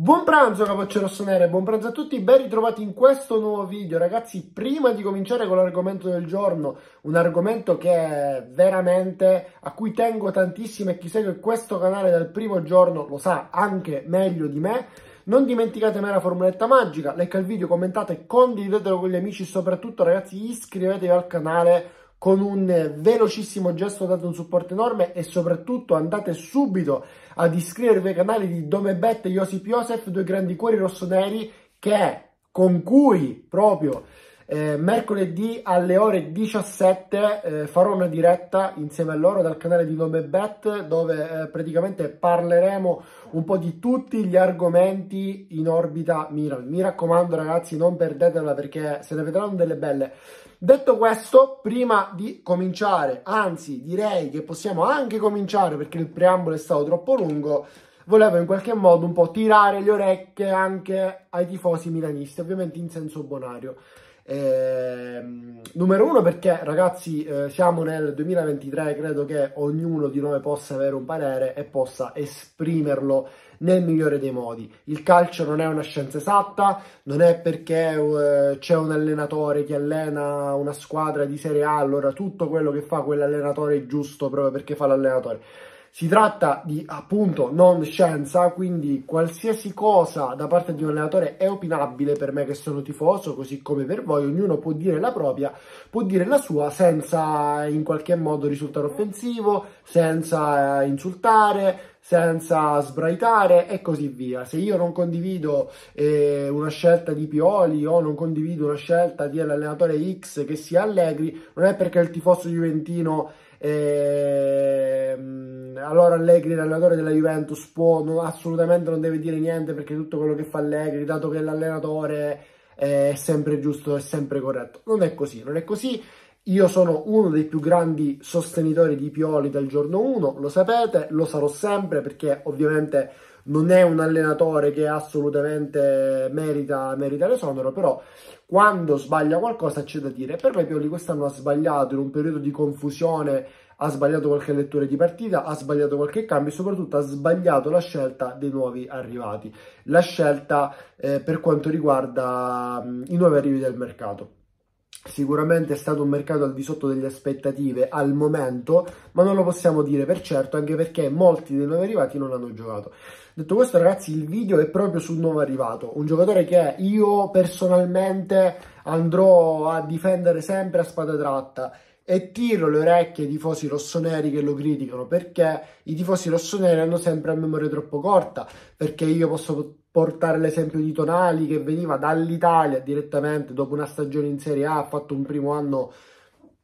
Buon pranzo Capoccio Rossonere, buon pranzo a tutti, ben ritrovati in questo nuovo video. Ragazzi, prima di cominciare con l'argomento del giorno, un argomento che è veramente a cui tengo tantissimo e chi segue questo canale dal primo giorno lo sa anche meglio di me, non dimenticate mai la formuletta magica, like al video, commentate, condividetelo con gli amici, soprattutto ragazzi iscrivetevi al canale con un velocissimo gesto date un supporto enorme e soprattutto andate subito ad iscrivervi ai canali di Domebet e Josip Josef, due grandi cuori rossoneri che con cui proprio eh, mercoledì alle ore 17 eh, farò una diretta insieme a loro dal canale di Domebet dove eh, praticamente parleremo un po' di tutti gli argomenti in orbita Miran. Mi raccomando ragazzi non perdetela perché se ne vedranno delle belle. Detto questo, prima di cominciare, anzi direi che possiamo anche cominciare perché il preambolo è stato troppo lungo, volevo in qualche modo un po' tirare le orecchie anche ai tifosi milanisti, ovviamente in senso bonario. Eh, numero uno perché ragazzi eh, siamo nel 2023, credo che ognuno di noi possa avere un parere e possa esprimerlo nel migliore dei modi. Il calcio non è una scienza esatta, non è perché uh, c'è un allenatore che allena una squadra di Serie A, allora tutto quello che fa quell'allenatore è giusto proprio perché fa l'allenatore. Si tratta di appunto non scienza, quindi qualsiasi cosa da parte di un allenatore è opinabile per me che sono tifoso, così come per voi, ognuno può dire la propria, può dire la sua senza in qualche modo risultare offensivo, senza eh, insultare, senza sbraitare e così via. Se io non condivido eh, una scelta di Pioli o non condivido una scelta di un allenatore X che sia Allegri, non è perché il tifoso juventino Ehm, allora Allegri, l'allenatore della Juventus, può no, assolutamente non deve dire niente perché tutto quello che fa Allegri, dato che l'allenatore eh, è sempre giusto, è sempre corretto. Non è così, non è così. Io sono uno dei più grandi sostenitori di Pioli dal giorno 1, lo sapete, lo sarò sempre perché ovviamente non è un allenatore che assolutamente merita, merita l'esonero, però quando sbaglia qualcosa c'è da dire. Per me Pioli quest'anno ha sbagliato in un periodo di confusione, ha sbagliato qualche lettore di partita, ha sbagliato qualche cambio e soprattutto ha sbagliato la scelta dei nuovi arrivati, la scelta eh, per quanto riguarda mh, mm, i nuovi arrivi del mercato. Sicuramente è stato un mercato al di sotto delle aspettative al momento, ma non lo possiamo dire per certo, anche perché molti dei nuovi arrivati non hanno giocato. Detto questo, ragazzi, il video è proprio sul nuovo arrivato, un giocatore che io personalmente andrò a difendere sempre a spada tratta e tiro le orecchie ai tifosi rossoneri che lo criticano perché i tifosi rossoneri hanno sempre la memoria troppo corta, perché io posso portare l'esempio di Tonali che veniva dall'Italia direttamente dopo una stagione in Serie A, ha fatto un primo anno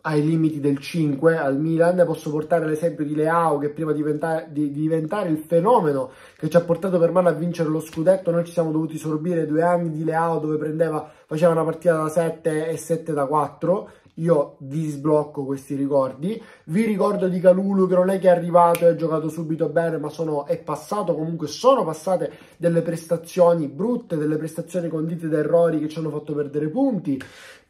ai limiti del 5 al Milan, posso portare l'esempio di Leao che prima di diventare, di diventare, il fenomeno che ci ha portato per mano a vincere lo scudetto, noi ci siamo dovuti sorbire due anni di Leao dove prendeva, faceva una partita da 7 e 7 da 4 io vi sblocco questi ricordi. Vi ricordo di Calulu che non è che è arrivato e ha giocato subito bene, ma sono, è passato, comunque sono passate delle prestazioni brutte, delle prestazioni condite da errori che ci hanno fatto perdere punti.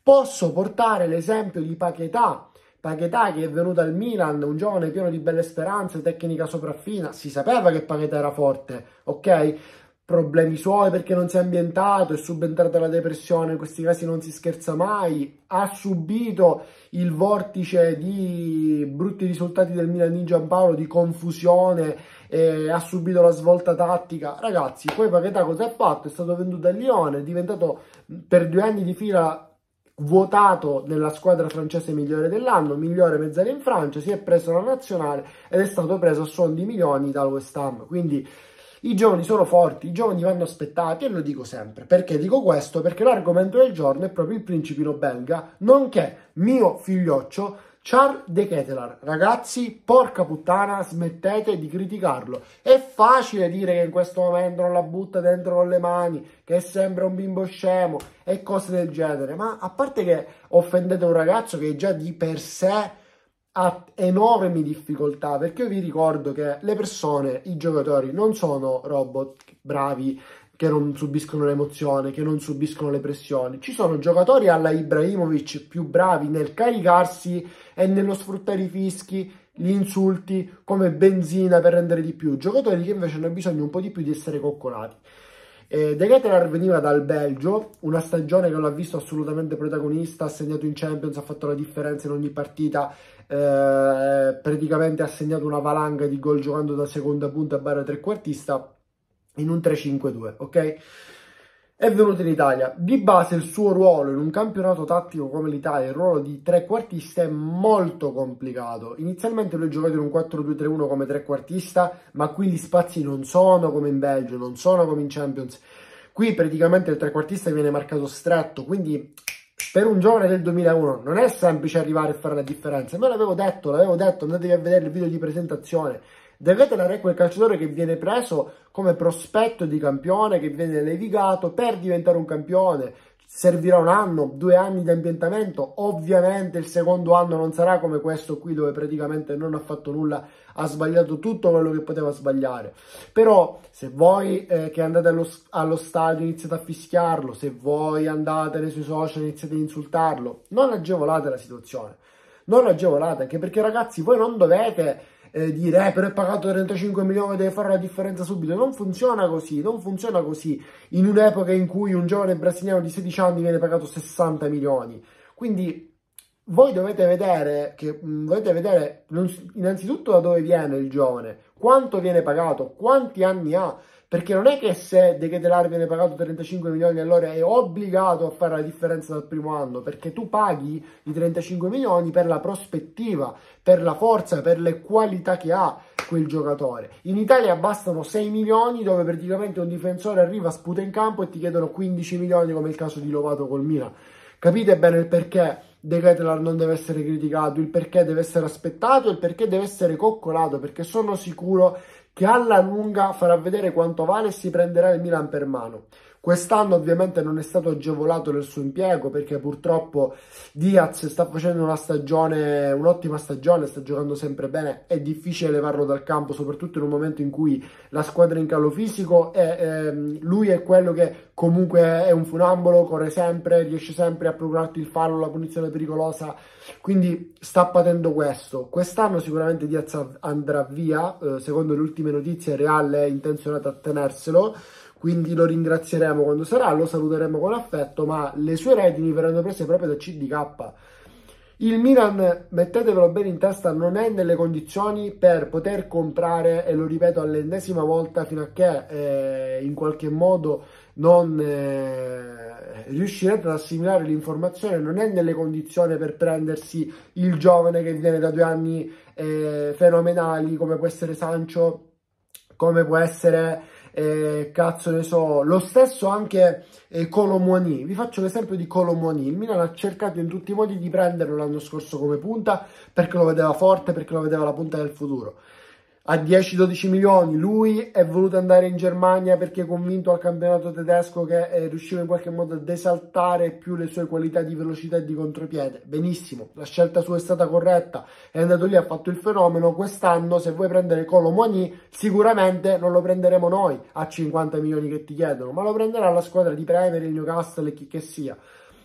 Posso portare l'esempio di Paquetà, Paquetà che è venuto al Milan, un giovane pieno di belle speranze, tecnica sopraffina, si sapeva che Paquetà era forte, ok? problemi suoi perché non si è ambientato, è subentrata la depressione, in questi casi non si scherza mai, ha subito il vortice di brutti risultati del Milan di Giampaolo, di confusione, eh, ha subito la svolta tattica. Ragazzi, poi Paquetà cosa ha fatto? È stato venduto a Lione, è diventato per due anni di fila vuotato nella squadra francese migliore dell'anno, migliore mezzale in Francia, si è preso la nazionale ed è stato preso a suon di milioni dal West Ham. Quindi i giovani sono forti, i giovani vanno aspettati e lo dico sempre. Perché dico questo? Perché l'argomento del giorno è proprio il principino belga, nonché mio figlioccio Charles De Ketelar, ragazzi, porca puttana, smettete di criticarlo. È facile dire che in questo momento non la butta dentro con le mani, che sembra un bimbo scemo e cose del genere, ma a parte che offendete un ragazzo che già di per sé ha enormi difficoltà perché io vi ricordo che le persone, i giocatori non sono robot bravi che non subiscono l'emozione, che non subiscono le pressioni. Ci sono giocatori alla Ibrahimovic più bravi nel caricarsi e nello sfruttare i fischi, gli insulti come benzina per rendere di più, giocatori che invece hanno bisogno un po' di più di essere coccolati. Eh, De Ketelaar veniva dal Belgio, una stagione che non l'ha visto assolutamente protagonista, ha segnato in Champions, ha fatto la differenza in ogni partita, eh, praticamente ha segnato una valanga di gol giocando da seconda punta a barra trequartista in un 3-5-2, ok? è venuto in Italia. Di base il suo ruolo in un campionato tattico come l'Italia, il ruolo di trequartista è molto complicato. Inizialmente lui giocato in un 4-2-3-1 come trequartista, ma qui gli spazi non sono come in Belgio, non sono come in Champions. Qui praticamente il trequartista viene marcato stretto, quindi per un giovane del 2001 non è semplice arrivare a fare la differenza. Ma l'avevo detto, l'avevo detto, andatevi a vedere il video di presentazione Devete la re quel calciatore che viene preso come prospetto di campione, che viene levigato per diventare un campione. Servirà un anno, due anni di ambientamento. Ovviamente il secondo anno non sarà come questo qui dove praticamente non ha fatto nulla, ha sbagliato tutto quello che poteva sbagliare. Però se voi eh, che andate allo, allo stadio iniziate a fischiarlo, se voi andate nei suoi social iniziate ad insultarlo, non agevolate la situazione. Non agevolate anche perché ragazzi voi non dovete eh, dire eh, però è pagato 35 milioni, deve fare la differenza subito. Non funziona così, non funziona così in un'epoca in cui un giovane brasiliano di 16 anni viene pagato 60 milioni. Quindi voi dovete vedere, che, mh, mm, dovete vedere innanzitutto da dove viene il giovane, quanto viene pagato, quanti anni ha, perché non è che se De Ketelar viene pagato 35 milioni allora è obbligato a fare la differenza dal primo anno, perché tu paghi i 35 milioni per la prospettiva, per la forza, per le qualità che ha quel giocatore. In Italia bastano 6 milioni dove praticamente un difensore arriva, sputa in campo e ti chiedono 15 milioni come il caso di Lovato col Milan. Capite bene il perché De Ketelar non deve essere criticato, il perché deve essere aspettato, il perché deve essere coccolato, perché sono sicuro che alla lunga farà vedere quanto vale e si prenderà il Milan per mano. Quest'anno ovviamente non è stato agevolato nel suo impiego perché purtroppo Diaz sta facendo una stagione, un'ottima stagione, sta giocando sempre bene, è difficile levarlo dal campo soprattutto in un momento in cui la squadra è in calo fisico e ehm, lui è quello che comunque è un funambolo, corre sempre, riesce sempre a procurarti il fallo, la punizione pericolosa, quindi sta patendo questo. Quest'anno sicuramente Diaz andrà via, eh, secondo le ultime notizie Real è intenzionato a tenerselo, quindi lo ringrazieremo quando sarà, lo saluteremo con affetto, ma le sue redini verranno prese proprio da CDK. Il Milan, mettetevelo bene in testa, non è nelle condizioni per poter comprare, e lo ripeto all'ennesima volta, fino a che eh, in qualche modo non eh, riuscirete ad assimilare l'informazione, non è nelle condizioni per prendersi il giovane che viene da due anni eh, fenomenali, come può essere Sancho, come può essere eh, cazzo ne so, lo stesso anche eh, Colomoni. Vi faccio l'esempio di Colomoni. Il Milan ha cercato in tutti i modi di prenderlo l'anno scorso come punta perché lo vedeva forte, perché lo vedeva la punta del futuro a 10-12 milioni. Lui è voluto andare in Germania perché è convinto al campionato tedesco che è riuscito in qualche modo ad esaltare più le sue qualità di velocità e di contropiede. Benissimo, la scelta sua è stata corretta, è andato lì, ha fatto il fenomeno. Quest'anno se vuoi prendere Colo Moigny sicuramente non lo prenderemo noi a 50 milioni che ti chiedono, ma lo prenderà la squadra di Premier, il Newcastle e chi che sia.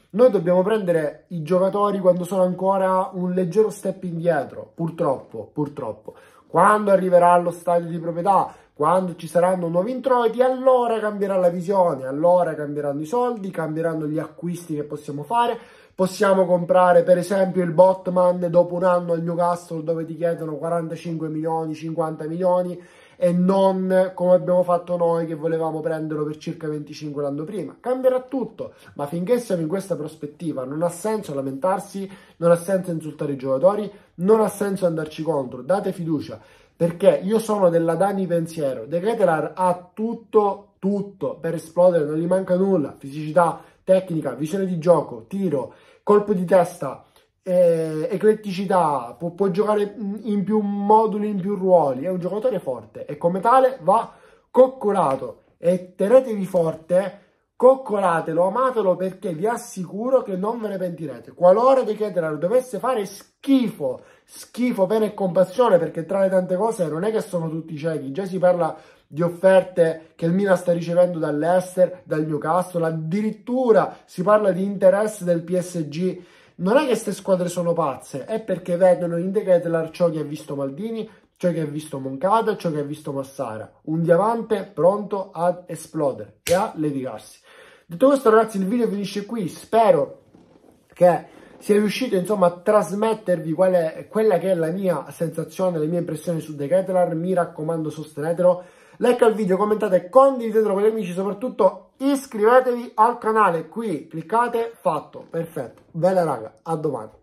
Noi dobbiamo prendere i giocatori quando sono ancora un leggero step indietro, purtroppo, purtroppo. Quando arriverà allo stadio di proprietà, quando ci saranno nuovi introiti, allora cambierà la visione, allora cambieranno i soldi, cambieranno gli acquisti che possiamo fare. Possiamo comprare per esempio il Botman dopo un anno al Newcastle dove ti chiedono 45 milioni, 50 milioni e non come abbiamo fatto noi che volevamo prenderlo per circa 25 l'anno prima. Cambierà tutto, ma finché siamo in questa prospettiva non ha senso lamentarsi, non ha senso insultare i giocatori, non ha senso andarci contro, date fiducia, perché io sono della Dani Pensiero, De Ketelar ha tutto, tutto per esplodere, non gli manca nulla, fisicità, tecnica, visione di gioco, tiro, colpo di testa, eh, ecletticità, può, può, giocare in più moduli, in più ruoli, è un giocatore forte e come tale va coccolato e tenetevi forte, coccolatelo, amatelo perché vi assicuro che non ve ne pentirete. Qualora De Ketterer dovesse fare schifo, schifo, pena e compassione perché tra le tante cose non è che sono tutti ciechi, già si parla di offerte che il Milan sta ricevendo dall'Ester, dal Newcastle, addirittura si parla di interesse del PSG non è che queste squadre sono pazze, è perché vedono in De Ketelaar ciò che ha visto Maldini, ciò che ha visto Moncada, ciò che ha visto Massara. Un diamante pronto ad esplodere e a ledigarsi. Detto questo ragazzi il video finisce qui, spero che sia riuscito insomma a trasmettervi quelle, quella che è la mia sensazione, le mie impressioni su The Ketelaar, mi raccomando sostenetelo, like al video, commentate, condividetelo con gli amici, soprattutto iscrivetevi al canale qui cliccate fatto perfetto bella raga a domani